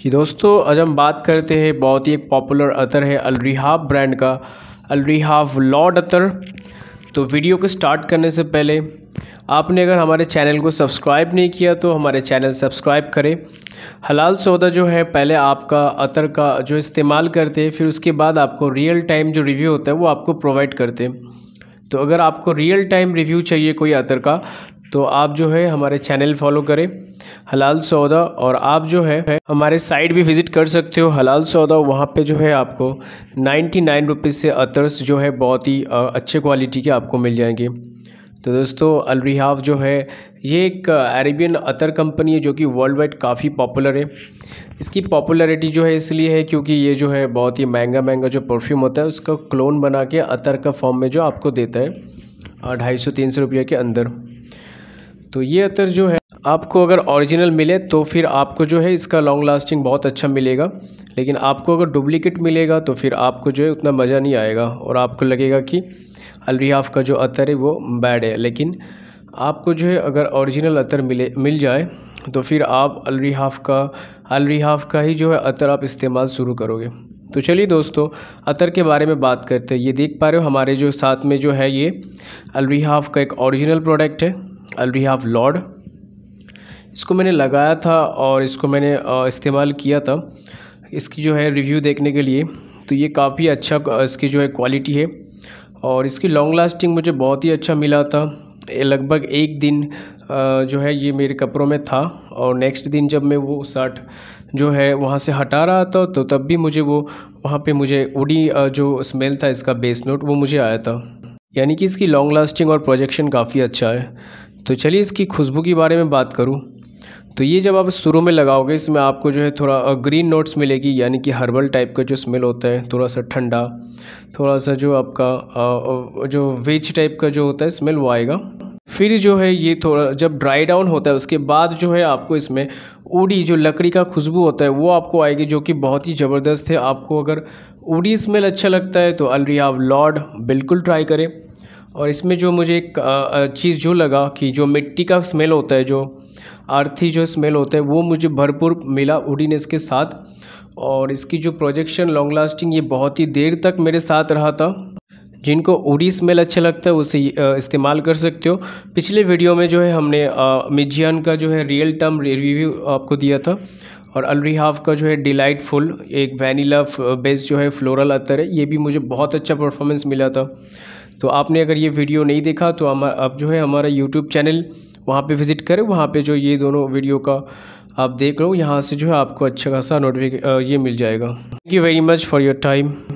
जी दोस्तों आज हम बात करते हैं बहुत ही एक पॉपुलर अतर है अलरिहाफ ब्रांड का अलरिहाफ लॉड अतर तो वीडियो को स्टार्ट करने से पहले आपने अगर हमारे चैनल को सब्सक्राइब नहीं किया तो हमारे चैनल सब्सक्राइब करें हलाल सौदा जो है पहले आपका अतर का जो इस्तेमाल करते हैं फिर उसके बाद आपको रियल टाइम जो रिव्यू होता है वो आपको प्रोवाइड करते हैं तो अगर आपको रियल टाइम रिव्यू चाहिए कोई अतर का तो आप जो है हमारे चैनल फॉलो करें हलाल सौदा और आप जो है हमारे साइट भी विज़िट कर सकते हो हलाल सौदा वहाँ पे जो है आपको नाइन्टी नाइन रुपीज़ से अतर्स जो है बहुत ही अच्छे क्वालिटी के आपको मिल जाएंगे तो दोस्तों अलरिहाफ जो है ये एक अरेबियन अतर कंपनी है जो कि वर्ल्ड वाइड काफ़ी पॉपुलर है इसकी पॉपुलैरिटी जो है इसलिए है क्योंकि ये जो है बहुत ही महंगा महंगा जो परफ्यूम होता है उसका क्लोन बना के अतर का फॉर्म में जो आपको देता है ढाई सौ तीन सौ रुपये के अंदर तो ये अतर जो है आपको अगर ओरिजिनल मिले तो फिर आपको जो है इसका लॉन्ग लास्टिंग बहुत अच्छा मिलेगा लेकिन आपको अगर डुप्लीकेट मिलेगा तो फिर आपको जो है उतना मज़ा नहीं आएगा और आपको लगेगा कि अलरियाफ का जो अतर है वो बैड है लेकिन आपको जो है अगर ओरिजिनल अतर मिले मिल जाए तो फिर आप अलरिहाफ का अलरिहाफ का ही जो है अतर आप इस्तेमाल शुरू करोगे तो चलिए दोस्तों अतर के बारे में बात करते हैं ये देख पा रहे हो हमारे जो साथ में जो है ये अलरिहाफ का एक ओरिजिनल प्रोडक्ट है अल हाफ लॉर्ड इसको मैंने लगाया था और इसको मैंने इस्तेमाल किया था इसकी जो है रिव्यू देखने के लिए तो ये काफ़ी अच्छा इसकी जो है क्वालिटी है और इसकी लॉन्ग लास्टिंग मुझे बहुत ही अच्छा मिला था लगभग एक दिन जो है ये मेरे कपड़ों में था और नेक्स्ट दिन जब मैं वो शर्ट जो है वहाँ से हटा रहा था तो तब भी मुझे वो वहाँ पे मुझे उड़ी जो स्मेल था इसका बेस नोट वो मुझे आया था यानी कि इसकी लॉन्ग लास्टिंग और प्रोजेक्शन काफ़ी अच्छा है तो चलिए इसकी खुशबू के बारे में बात करूँ तो ये जब आप शुरू में लगाओगे इसमें आपको जो है थोड़ा ग्रीन नोट्स मिलेगी यानी कि हर्बल टाइप का जो स्मेल होता है थोड़ा सा ठंडा थोड़ा सा जो आपका जो वेज टाइप का जो होता है स्मेल वो आएगा फिर जो है ये थोड़ा जब ड्राई डाउन होता है उसके बाद जो है आपको इसमें उड़ी जो लकड़ी का खुशबू होता है वो आपको आएगी जो कि बहुत ही ज़बरदस्त है आपको अगर उड़ी स्मेल अच्छा लगता है तो अलरिया लॉर्ड बिल्कुल ट्राई करें और इसमें जो मुझे एक चीज़ जो लगा कि जो मिट्टी का स्मेल होता है जो अर्थी जो स्मेल होता है वो मुझे भरपूर मिला उडीनेस के साथ और इसकी जो प्रोजेक्शन लॉन्ग लास्टिंग ये बहुत ही देर तक मेरे साथ रहा था जिनको उड़ी स्मेल अच्छा लगता है उसे इस्तेमाल कर सकते हो पिछले वीडियो में जो है हमने मिजियन का जो है रियल टर्म रिव्यू आपको दिया था और अलरीहाफ का जो है डिलाइटफुल एक वैनिला बेस्ड जो है फ्लोरल अतर है ये भी मुझे बहुत अच्छा परफॉर्मेंस मिला था तो आपने अगर ये वीडियो नहीं देखा तो हम आप जो है हमारा यूट्यूब चैनल वहाँ पे विज़िट करें वहाँ पे जो ये दोनों वीडियो का आप देख लो यहाँ से जो है आपको अच्छा खासा नोटिफिक ये मिल जाएगा thank you very much for your time